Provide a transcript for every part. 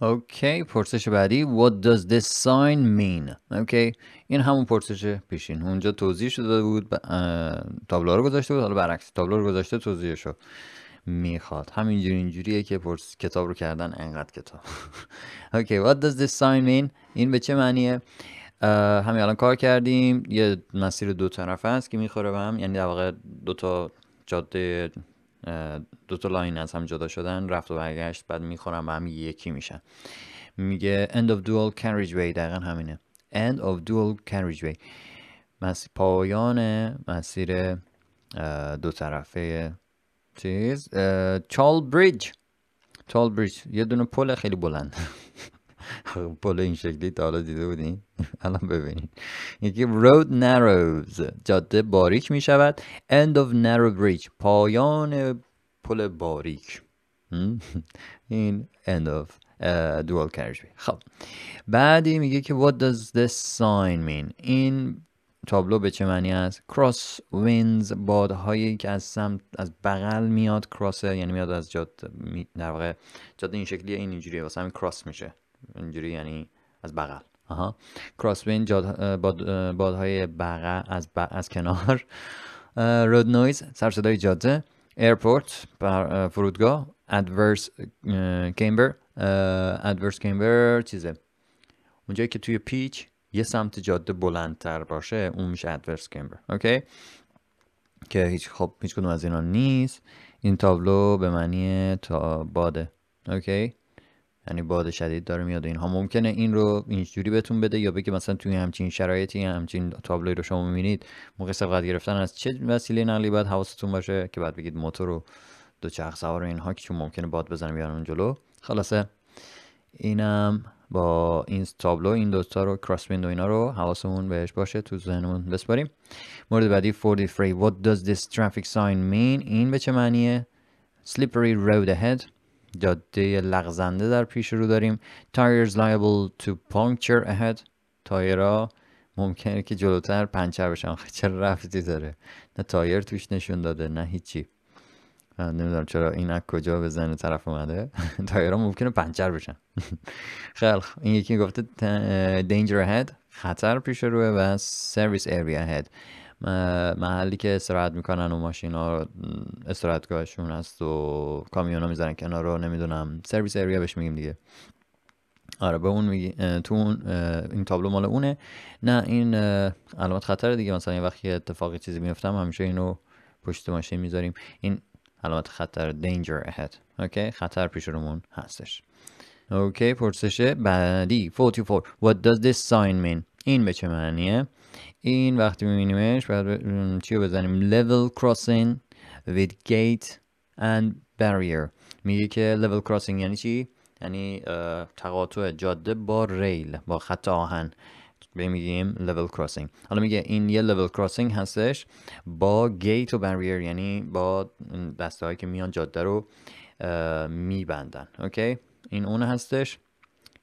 اوکی پرسش بعدی What does this sign mean? اوکی این همون پرسش پیشین اونجا توضیح شده بود ب... تابلو رو گذاشته بود حالا برعکس تابلو رو گذاشته توضیح شد میخواد همینجوری اینجوریه که کتاب رو کردن انقدر کتاب اوکی What does this sign mean? این به چه معنیه؟ همین الان کار کردیم یه مسیر دو طرفه است که میخوره به هم یعنی در واقع دو تا جاده دو تا لاین از هم جدا شدن رفت و برگشت بعد میخورن و هم یکی میشن میگه end of dual carriageway دقیقا همینه end of dual carriageway مسیر پایان مسیر دو طرفه چیز چال بریج چال بریج یه دونه پل خیلی بلند پل این شکلی تا حالا دیده بودین الان ببینید یکی road narrows جاده باریک می شود end of narrow bridge پایان پل باریک این end of dual carriage خب بعدی میگه که what does this sign mean این تابلو به چه معنی است کراس وینز بادهایی که از سمت از بغل میاد کراس یعنی میاد از جاده در واقع جاده این شکلیه این اینجوریه واسه همین کراس میشه اینجوری یعنی از بغل آها کراس جاد... بادهای بغل از, از کنار رود نویز صدای جاده ایرپورت بر... فرودگاه ادورس کیمبر ادورس کیمبر چیزه اونجایی که توی پیچ یه سمت جاده بلندتر باشه اون میشه ادورس کیمبر اوکی که هیچ خب هیچ کدوم از اینا نیست این تابلو به معنی تا باده اوکی یعنی باد شدید داره میاد اینها ممکنه این رو اینجوری بهتون بده یا بگه مثلا توی همچین شرایطی همچین تابلوی رو شما میبینید موقع سبقت گرفتن از چه وسیله نقلی باید حواستون باشه که بعد بگید موتور و دو چرخ سوار و اینها که چون ممکنه باد بزنه بیان اون جلو خلاصه اینم با این تابلو این دوتا رو کراس ویند و اینا رو حواسمون بهش باشه تو ذهنمون بسپاریم مورد بعدی 4دی فری what does this traffic sign mean این به چه معنیه slippery road ahead جاده لغزنده در پیش رو داریم tires liable to puncture ahead تایرها ممکنه که جلوتر پنچر بشن چرا رفتی داره نه تایر توش نشون داده نه هیچی نمیدونم چرا این از کجا به زن طرف اومده تایرها ممکنه پنچر بشن خیلی این یکی گفته danger ahead خطر پیش روه و سرویس area ahead محلی که استراحت میکنن و ماشینا استراحتگاهشون هست و کامیونا میزنن کنار رو نمیدونم سرویس ایریا بهش میگیم دیگه آره به اون میگی تو اون این تابلو مال اونه نه این علامت خطر دیگه مثلا یه وقتی اتفاقی چیزی میفتم همیشه اینو پشت ماشین میذاریم این علامت خطر danger ahead اوکی خطر پیش رومون هستش اوکی پرسش بعدی 44 what does this sign mean این به چه معنیه این وقتی میبینیمش باید چی رو بزنیم level crossing with gate and barrier میگه که level crossing یعنی چی یعنی تقاطع جاده با ریل با خط آهن میگیم level crossing حالا میگه این یه level crossing هستش با گیت و barrier یعنی با دسته هایی که میان جاده رو میبندن اوکی این اون هستش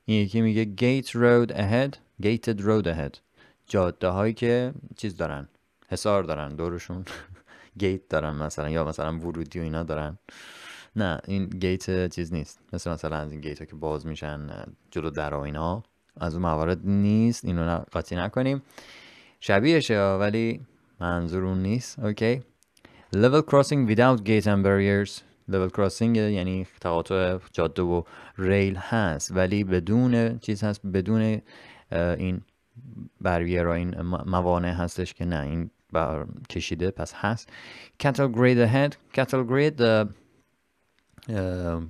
این یکی میگه Gate road ahead gated road ahead جاده هایی که چیز دارن حسار دارن دورشون گیت دارن مثلا یا مثلا ورودی و اینا دارن نه این گیت چیز نیست مثل مثلا از این گیت ها که باز میشن جلو در و اینا از اون موارد نیست اینو قاطی نکنیم شبیهشه ولی منظور اون نیست اوکی level crossing without gate and barriers لول کراسینگ یعنی تقاطع جاده و ریل هست ولی بدون چیز هست بدون این بریر این موانع هستش که نه این بر کشیده پس هست کتل گرید هد کتل گرید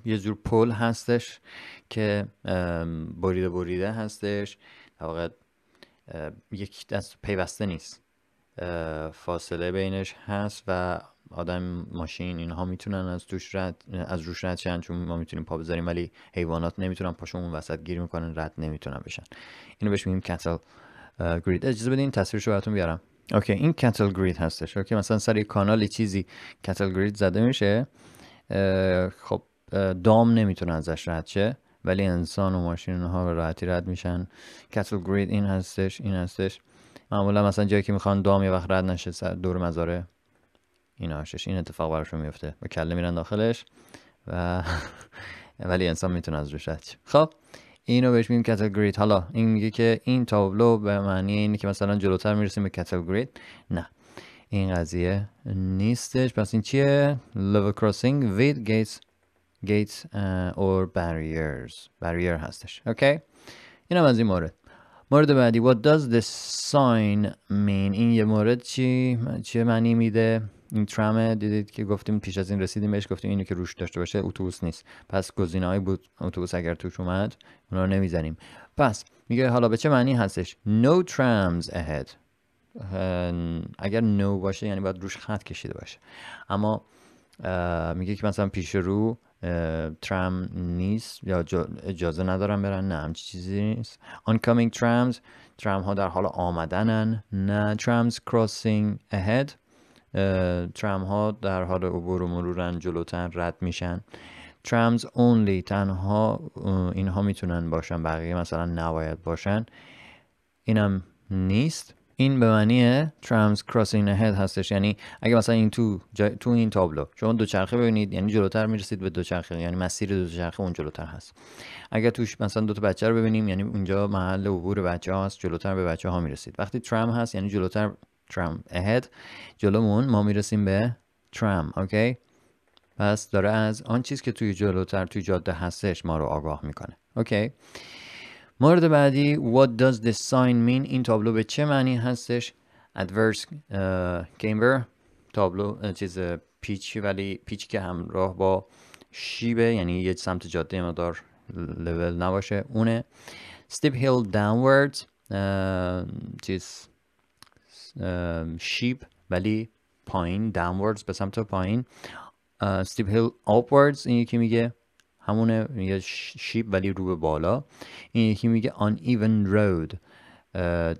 یه جور پل هستش که بریده بریده هستش در واقع یک دست پیوسته نیست فاصله بینش هست و آدم ماشین اینها میتونن از توش رد از روش رد شن چون ما میتونیم پا بذاریم ولی حیوانات نمیتونن پاشون اون وسط گیر میکنن رد نمیتونن بشن اینو بهش میگیم کتل گرید اجازه بدین تصویرشو براتون بیارم اوکی این کتل گرید هستش اوکی مثلا سر یک کانال چیزی کتل گرید زده میشه خب دام نمیتونن ازش رد شه ولی انسان و ماشین ها به راحتی رد میشن کتل گرید این هستش این هستش معمولا مثلا جایی که میخوان دام یه وقت رد نشه سر دور مزاره این آشش این اتفاق براشون میفته با کله میرن داخلش و ولی انسان میتونه از روش رد خب اینو بهش میگیم کتل گرید حالا این میگه که این تابلو به معنی اینه که مثلا جلوتر میرسیم به کتل گرید نه این قضیه نیستش پس این چیه level crossing with gates gates uh, or barriers هستش اوکی اینم از این مورد مورد بعدی What does this sign mean این یه مورد چی چه معنی میده این ترامه دیدید که گفتیم پیش از این رسیدیم بهش گفتیم اینو که روش داشته باشه اتوبوس نیست پس هایی بود اتوبوس اگر توش اومد اونا رو نمیزنیم پس میگه حالا به چه معنی هستش No trams ahead اگر no باشه یعنی باید روش خط کشیده باشه اما میگه که مثلا پیش رو ترام نیست یا اجازه ندارم برن نه همچی چیزی نیست oncoming trams ترام ها در حال آمدنن نه trams crossing ahead ترام ها در حال عبور و مرورن جلوتر رد میشن trams only تنها اینها میتونن باشن بقیه مثلا نباید باشن اینم نیست این به معنی ترامز کراسینگ هد هستش یعنی اگه مثلا این تو تو این تابلو شما دوچرخه ببینید یعنی جلوتر میرسید به دو چرخه یعنی مسیر چرخه اون جلوتر هست اگه توش مثلا دو تا بچه رو ببینیم یعنی اونجا محل عبور بچه ها هست جلوتر به بچه ها میرسید وقتی ترام هست یعنی جلوتر ترام اهد جلومون ما میرسیم به ترام اوکی پس داره از آن چیز که توی جلوتر توی جاده هستش ما رو آگاه میکنه اوکی مورد بعدی What does the sign mean این تابلو به چه معنی هستش Adverse camber تابلو چیز پیچ ولی پیچ که همراه با شیبه یعنی یه سمت جاده مدار لول نباشه اونه Steep Hill Downwards چیز شیب ولی پایین Downwards به سمت پایین Steep Hill Upwards این یکی میگه همونه میگه شیب ولی رو به بالا این یکی میگه آن ایون رود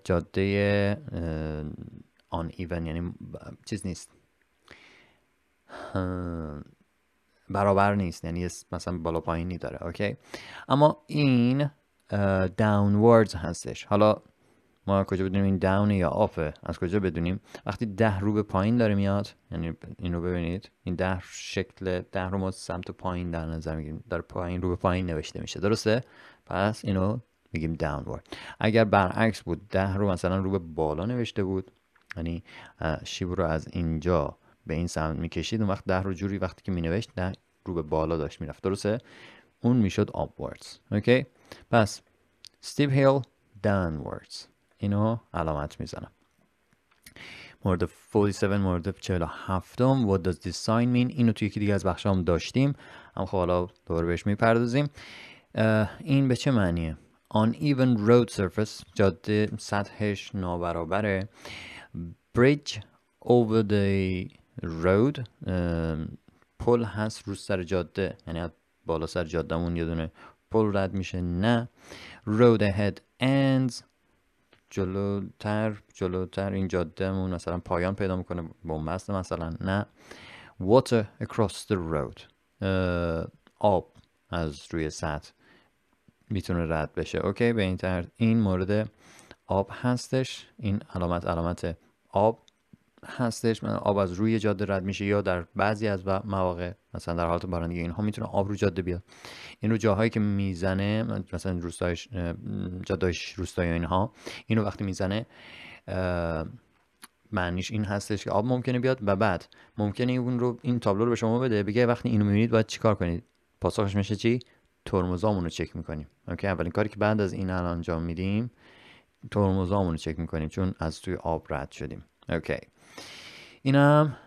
جاده آن ایون یعنی چیز نیست برابر نیست یعنی مثلا بالا پایینی داره اوکی اما این داونوردز هستش حالا ما کجا بدونیم این داون یا آپه از کجا بدونیم وقتی ده رو به پایین داره میاد یعنی این رو ببینید این ده شکل ده رو ما سمت پایین در نظر میگیریم در پایین رو به پایین نوشته میشه درسته پس اینو میگیم داونورد اگر برعکس بود ده رو مثلا رو به بالا نوشته بود یعنی شیب رو از اینجا به این سمت میکشید اون وقت ده رو جوری وقتی که مینوشت ده رو به بالا داشت میرفت درسته اون میشد آپوردز اوکی پس steep hill downwards اینو علامت میزنم مورد 47 مورد 47 هم what does this sign mean اینو توی یکی دیگه از بخش هم داشتیم اما خب حالا دوباره بهش میپردازیم این به چه معنیه uneven road surface جاده سطحش نابرابره bridge over the road پل هست رو سر جاده یعنی بالا سر جادهمون یه دونه پل رد میشه نه road ahead ends جلوتر جلوتر این جادهمون مثلا پایان پیدا میکنه بنبست مثلا نه water across the road آب از روی سطح میتونه رد بشه اوکی به این طرح این مورد آب هستش این علامت علامت آب هستش آب از روی جاده رد میشه یا در بعضی از مواقع مثلا در حالت بارندگی اینها میتونه آب رو جاده بیاد این رو جاهایی که میزنه مثلا روستایش جاده روستایی اینها اینو وقتی میزنه معنیش این هستش که آب ممکنه بیاد و بعد ممکنه اون رو این تابلو رو به شما بده بگه وقتی اینو میبینید باید چیکار کنید پاسخش میشه چی ترمزامون رو چک میکنیم اوکی اولین کاری که بعد از این الان انجام میدیم ترمزامون رو چک میکنیم چون از توی آب رد شدیم اوکی اینم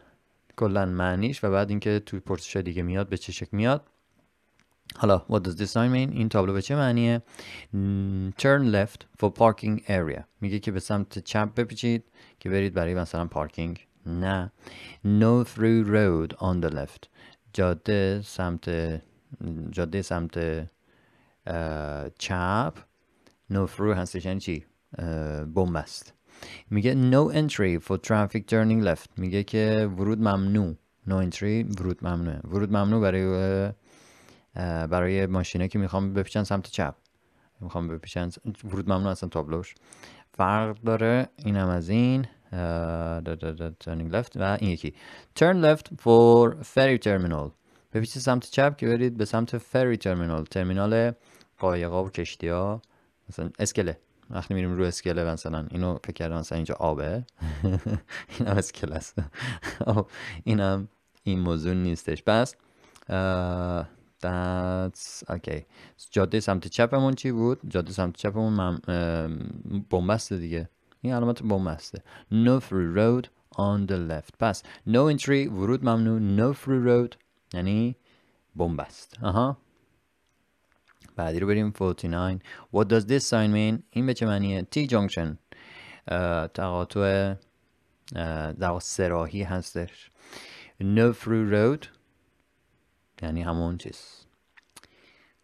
کلا معنیش و بعد اینکه توی پرسش دیگه میاد به چه شک میاد حالا what does this sign mean این تابلو به چه معنیه turn left for parking area میگه که به سمت چپ بپیچید که برید برای مثلا پارکینگ نه no through road on the left جاده سمت جاده سمت چپ no through هستش یعنی چی بوم است میگه no entry for traffic turning left میگه که ورود ممنوع no entry ورود ممنوع ورود ممنوع برای برای ماشینه که میخوام بپیچن سمت چپ میخوام بپیچن ورود ممنوع اصلا تابلوش فرق داره این هم از این turning left و این یکی turn left for ferry terminal بپیچید سمت چپ که برید به سمت فری terminal ترمینال قایقا و کشتی ها مثلا اسکله وقتی میریم رو اسکله مثلا اینو فکر کردم مثلا اینجا آبه این هم اسکل است خب، این هم این موضوع نیستش بس that's okay. جاده سمت چپمون چی بود جاده سمت چپمون من... دیگه این علامت بنبسته no free road on the left پس no entry ورود ممنوع no free road یعنی بنبست آها بعدی رو بریم 49 What does this sign mean این به چه معنیه T junction تقاطع در سراحی هستش No through road یعنی همون چیز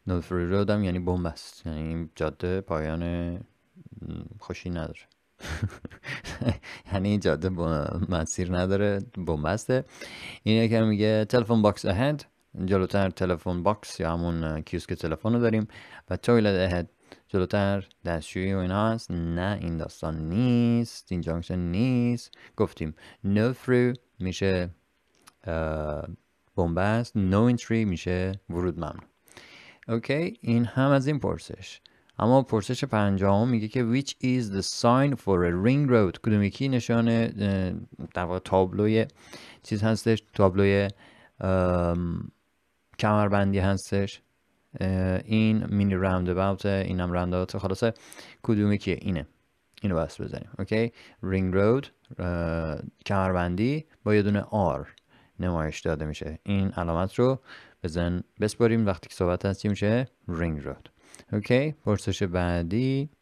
No through road هم یعنی بمب است یعنی جاده پایان خوشی نداره یعنی جاده مسیر نداره بمبسته اینه که میگه تلفن باکس اهند. جلوتر تلفن باکس یا همون کیوسک تلفن رو داریم و تویلت اهد جلوتر دستشویی و اینا هست نه این داستان نیست این جانکشن نیست گفتیم نو فرو میشه بومبست نو انتری میشه ورود ممنون اوکی این هم از این پرسش اما پرسش پنجم میگه که which is the sign for a ring road کدوم یکی نشانه در واقع تابلوی چیز هستش تابلوی کمربندی هستش این مینی راوند اباوت اینم راوند خلاصه کدومی که اینه اینو بس بزنیم اوکی رینگ رود کمربندی با یه دونه R نمایش داده میشه این علامت رو بزن بسپاریم وقتی که صحبت هستیم میشه رینگ رود اوکی پرسش بعدی